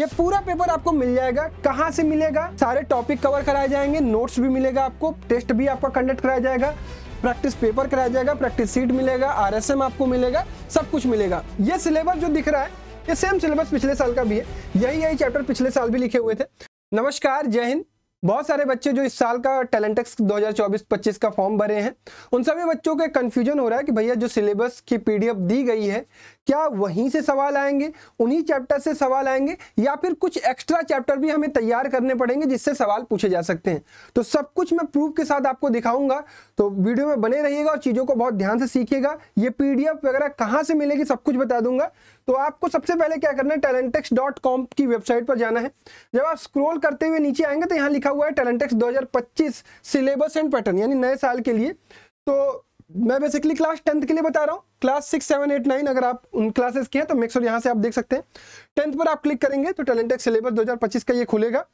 ये पूरा पेपर आपको मिल जाएगा कहाँ से मिलेगा सारे टॉपिक कवर कराए जाएंगे नोट्स भी मिलेगा आपको टेस्ट भी आपका कंडक्ट कराया जाएगा प्रैक्टिस पेपर कराया जाएगा प्रैक्टिस सीट मिलेगा आर आपको मिलेगा सब कुछ मिलेगा ये सिलेबस जो दिख रहा है ये सेम सिलेबस पिछले साल का भी है यही यही चैप्टर पिछले साल भी लिखे हुए थे नमस्कार जय हिंद बहुत सारे बच्चे जो इस साल का टैलेंटेक्स 2024-25 का फॉर्म भरे हैं उन सभी बच्चों के कंफ्यूजन हो रहा है कि भैया जो सिलेबस की पीडीएफ दी गई है क्या वहीं से सवाल आएंगे उन्हीं चैप्टर से सवाल आएंगे या फिर कुछ एक्स्ट्रा चैप्टर भी हमें तैयार करने पड़ेंगे जिससे सवाल पूछे जा सकते हैं तो सब कुछ मैं प्रूफ के साथ आपको दिखाऊंगा तो वीडियो में बने रहिएगा और चीज़ों को बहुत ध्यान से सीखिएगा ये पी वगैरह कहाँ से मिलेगी सब कुछ बता दूंगा तो आपको सबसे पहले क्या करना है टैलेंटेक्स की वेबसाइट पर जाना है जब आप स्क्रोल करते हुए नीचे आएंगे तो यहाँ लिखा रखा हुआ है टैलेंटेक्स 2025 सिलेबस एंड पैटर्न यानी नए साल के लिए तो मैं बेसिकली क्लास टेंथ के लिए बता रहा हूँ class six seven eight nine अगर आप उन क्लासेस के हैं तो मेक्सर यहाँ से आप देख सकते हैं टेंथ पर आप क्लिक करेंगे तो टैलेंटेक्स सिलेबस 2025 का ये खुलेगा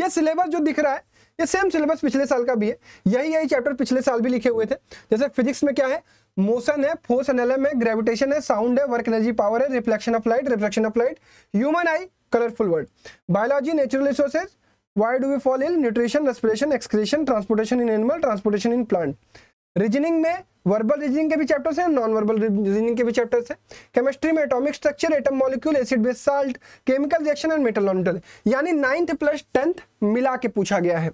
ये सिलेबस जो दिख रहा है ये सेम सिलेबस पिछले साल का भी है यही यही चैप्टर पिछले साल भी लिखे हुए थे जैसे फिजिक्स में क्या है मोशन है फोर्स एनएलएम है ग्रेविटेशन है साउंड है वर्क एनर्जी पावर है reflection of light reflection of light human eye colourful world biology natural resources Why do we fall ill? Nutrition, respiration, excretion, transportation in animal, transportation in plant. Reasoning में verbal reasoning के भी chapters हैं non verbal reasoning के भी chapters हैं chemistry में atomic structure atom molecule acid base salt chemical reaction and metal non metal यानी ninth plus tenth मिला के पूछा गया है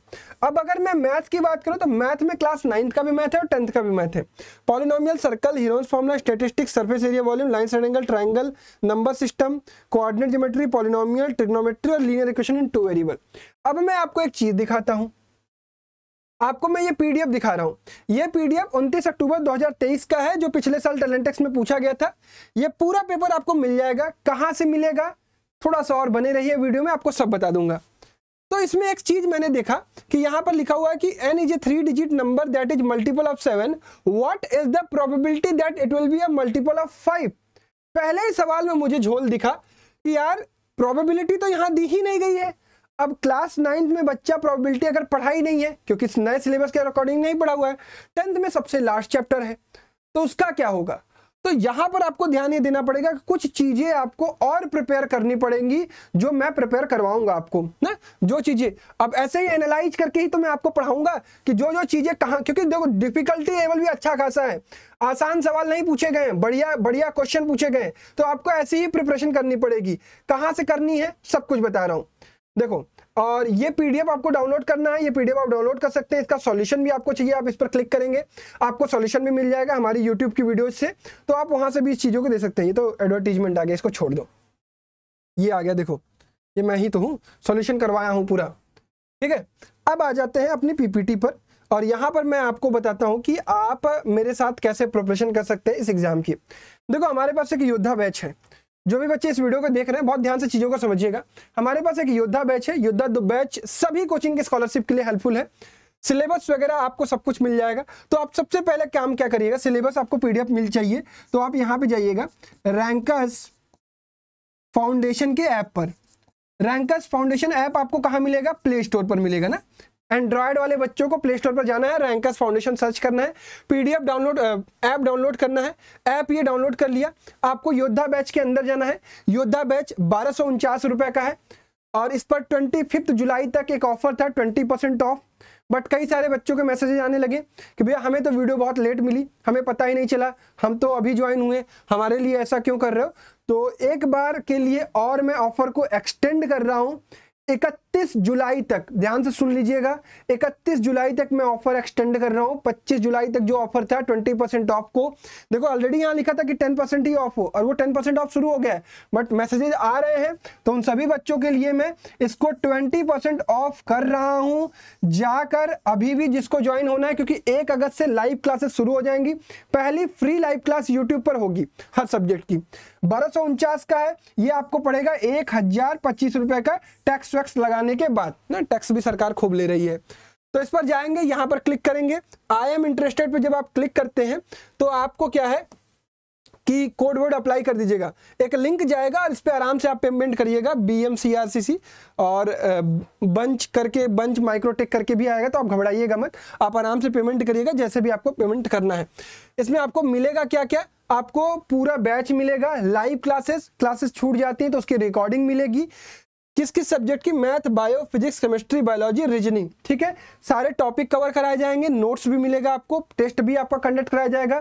अब अगर मैं मैथ की बात करूं तो मैथ में क्लास नाइन्थ का भी मैथ है और टेंथ का भी मैथ है polynomial circle Heron formula statistic surface area volume line side angle triangle number system coordinate geometry polynomial trigonometry और linear equation in two variable अब मैं आपको एक चीज दिखाता हूँ आपको मैं ये पीडीएफ दिखा रहा हूँ ये पीडीएफ 29 अक्टूबर 2023 का है जो पिछले साल टैलेंटेक्स में पूछा गया था ये पूरा पेपर आपको मिल जाएगा कहाँ से मिलेगा थोड़ा सा और बने रहिए वीडियो में आपको सब बता दूंगा तो इसमें एक चीज मैंने देखा कि यहाँ पर लिखा हुआ है कि N is a three digit number that is multiple of seven what is the probability that it will be a multiple of five पहले ही सवाल में मुझे झोल दिखा कि यार प्रोबेबिलिटी तो यहां दी ही नहीं गई है अब क्लास नाइन्थ में बच्चा प्रॉबिलिटी अगर पढ़ाई नहीं है क्योंकि इस नए सिलेबस के अकॉर्डिंग नहीं पढ़ा हुआ है टेंथ में सबसे लास्ट चैप्टर है तो उसका क्या होगा तो यहां पर आपको ध्यान ये देना पड़ेगा कि कुछ चीजें आपको और प्रिपेयर करनी पड़ेंगी जो मैं प्रिपेयर करवाऊंगा आपको ना जो चीजें अब ऐसे ही एनालाइज करके ही तो मैं आपको पढ़ाऊंगा कि जो जो चीजें कहा क्योंकि देखो डिफिकल्टी लेवल भी अच्छा खासा है आसान सवाल नहीं पूछे गए बढ़िया बढ़िया क्वेश्चन पूछे गए तो आपको ऐसी ही प्रिपरेशन करनी पड़ेगी कहां से करनी है सब कुछ बता रहा हूं देखो और ये पीडीएफ आपको डाउनलोड करना है ये पीडीएफ आप डाउनलोड कर सकते हैं इसका सॉल्यूशन भी आपको चाहिए आप इस पर क्लिक करेंगे आपको सॉल्यूशन भी मिल जाएगा हमारी यूट्यूब की वीडियोज से तो आप वहां से भी इस चीज़ों को दे सकते हैं ये तो एडवर्टीजमेंट आ गया इसको छोड़ दो ये आ गया देखो ये मैं ही तो हूँ सोल्यूशन करवाया हूँ पूरा ठीक है अब आ जाते हैं अपनी पीपीटी पर और यहाँ पर मैं आपको बताता हूँ कि आप मेरे साथ कैसे प्रोपरेशन कर सकते हैं इस एग्ज़ाम की देखो हमारे पास एक योद्धा बैच है जो भी बच्चे इस वीडियो को देख रहे हैं बहुत ध्यान से चीज़ों को समझिएगा हमारे पास एक योद्धा बैच है योद्धा दो बैच सभी कोचिंग के स्कॉलरशिप के लिए हेल्पफुल है सिलेबस वगैरह आपको सब कुछ मिल जाएगा तो आप सबसे पहले काम क्या करिएगा सिलेबस आपको पीडीएफ मिल चाहिए तो आप यहाँ पे जाइएगा रैंकस फाउंडेशन के ऐप पर रैंकस फाउंडेशन ऐप आपको कहाँ मिलेगा प्ले स्टोर पर मिलेगा ना एंड्रॉयड वाले बच्चों को प्ले स्टोर पर जाना है रैंकस फाउंडेशन सर्च करना है पीडीएफ डाउनलोड ऐप डाउनलोड करना है ऐप ये डाउनलोड कर लिया आपको योद्धा बैच के अंदर जाना है योद्धा बैच बारह सौ का है और इस पर ट्वेंटी फिफ्थ जुलाई तक एक ऑफर था ट्वेंटी परसेंट ऑफ बट कई सारे बच्चों के मैसेजेज आने लगे कि भैया हमें तो वीडियो बहुत लेट मिली हमें पता ही नहीं चला हम तो अभी ज्वाइन हुए हमारे लिए ऐसा क्यों कर रहे हो तो एक बार के लिए और मैं ऑफर को एक्सटेंड कर रहा हूँ इकतीस जुलाई तक ध्यान से सुन लीजिएगा 31 जुलाई तक मैं ऑफर एक्सटेंड कर रहा हूं 25 जुलाई तक जो ऑफर था 20 परसेंट ऑफ को देखो ऑलरेडी यहां लिखा था कि 10 परसेंट ही ऑफ हो और वो 10 परसेंट ऑफ शुरू हो गया है बट मैसेजेस आ रहे हैं तो उन सभी बच्चों के लिए मैं इसको 20 परसेंट ऑफ कर रहा हूं जाकर अभी भी जिसको ज्वाइन होना है क्योंकि एक अगस्त से लाइव क्लासेस शुरू हो जाएंगी पहली फ्री लाइव क्लास यूट्यूब पर होगी हर सब्जेक्ट की बारह का है यह आपको पड़ेगा एक का टैक्स टैक्स वैक्स लगाने के बाद ना टैक्स भी सरकार खूब ले रही है तो इस पर जाएंगे यहां पर क्लिक करेंगे आई एम इंटरेस्टेड पर जब आप क्लिक करते हैं तो आपको क्या है कि कोड वर्ड अप्लाई कर दीजिएगा एक लिंक जाएगा और इस पर आराम से आप पेमेंट करिएगा B M C R C C और बंच करके बंच माइक्रोटेक करके भी आएगा तो आप घबराइएगा मत आप आराम से पेमेंट करिएगा जैसे भी आपको पेमेंट करना है इसमें आपको मिलेगा क्या क्या आपको पूरा बैच मिलेगा लाइव क्लासेस क्लासेस छूट जाती हैं तो उसकी रिकॉर्डिंग मिलेगी किस किस सब्जेक्ट की maths bio physics chemistry biology reasoning ठीक है सारे टॉपिक कवर कराए जाएंगे नोट्स भी मिलेगा आपको टेस्ट भी आपका कंडक्ट कराया जाएगा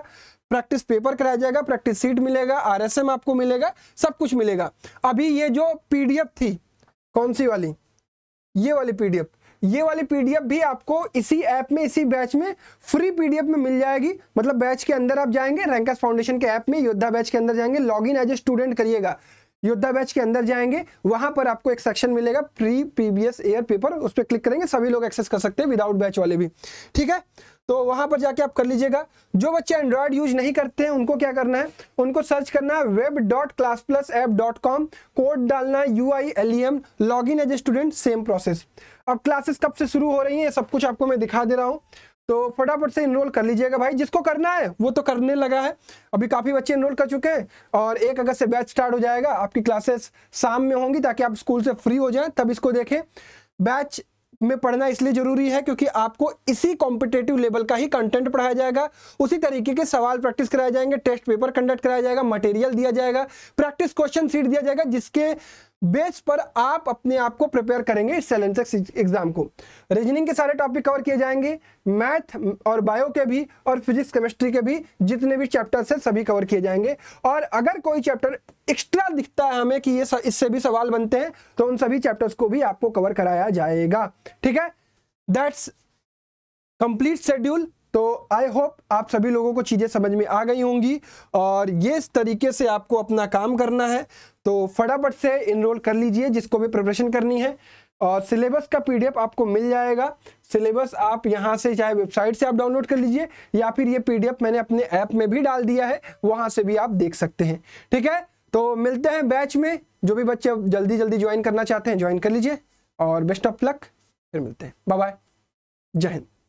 प्रैक्टिस पेपर कराया जाएगा प्रैक्टिस सीट मिलेगा आरएसएम आपको मिलेगा सब कुछ मिलेगा अभी ये जो पीडीएफ थी कौन सी वाली ये वाली पीडीएफ ये वाली पीडीएफ भी आपको इसी ऐप में इसी बैच में फ्री पीडीएफ में मिल जाएगी मतलब बैच के अंदर आप जाएंगे रैंकस फाउंडेशन के ऐप में योद्धा बैच के अंदर जाएंगे लॉगिन एज ए स्टूडेंट करिएगा योद्धा बैच के अंदर जाएंगे वहां पर आपको एक सेक्शन मिलेगा प्री पीबीएस एयर पेपर उस पर क्लिक करेंगे सभी लोग एक्सेस कर सकते हैं विदाउट बैच वाले भी ठीक है तो वहां पर जाके आप कर लीजिएगा जो बच्चे एंड्रॉयड यूज नहीं करते हैं उनको क्या करना है उनको सर्च करना है web dot class plus app dot com code डालना U I L E M log in as a student same process अब क्लासेस कब से शुरू हो रही है सब कुछ आपको मैं दिखा दे रहा हूँ तो फटाफट से इनरोल कर लीजिएगा भाई जिसको करना है वो तो करने लगा है अभी काफ़ी बच्चे इनरोल कर चुके हैं और एक अगस्त से बैच स्टार्ट हो जाएगा आपकी क्लासेस शाम में होंगी ताकि आप स्कूल से फ्री हो जाएं तब इसको देखें बैच में पढ़ना इसलिए ज़रूरी है क्योंकि आपको इसी कॉम्पिटेटिव लेवल का ही कंटेंट पढ़ाया जाएगा उसी तरीके के सवाल प्रैक्टिस कराए जाएंगे टेस्ट पेपर कंडक्ट कराया जाएगा मटेरियल दिया जाएगा प्रैक्टिस क्वेश्चन सीट दिया जाएगा जिसके बेस पर आप अपने आप को प्रिपेयर करेंगे इस सेलेंसेक्स एग्जाम को रीजनिंग के सारे टॉपिक कवर किए जाएंगे मैथ और बायो के भी और फिजिक्स केमिस्ट्री के भी जितने भी चैप्टर्स हैं सभी कवर किए जाएंगे और अगर कोई चैप्टर एक्स्ट्रा दिखता है हमें कि ये इससे भी सवाल बनते हैं तो उन सभी चैप्टर्स को भी आपको कवर कराया जाएगा ठीक है दैट्स कंप्लीट शेड्यूल तो आई होप आप सभी लोगों को चीज़ें समझ में आ गई होंगी और ये इस तरीके से आपको अपना काम करना है तो फटाफट से इनरोल कर लीजिए जिसको भी प्रिपरेशन करनी है और सिलेबस का पीडीएफ आपको मिल जाएगा सिलेबस आप यहां से चाहे वेबसाइट से आप डाउनलोड कर लीजिए या फिर ये पीडीएफ मैंने अपने ऐप में भी डाल दिया है वहां से भी आप देख सकते हैं ठीक है तो मिलते हैं बैच में जो भी बच्चे जल्दी जल्दी ज्वाइन करना चाहते हैं ज्वाइन कर लीजिए और बेस्ट ऑफ लक फिर मिलते हैं बाय बाय जय हिंद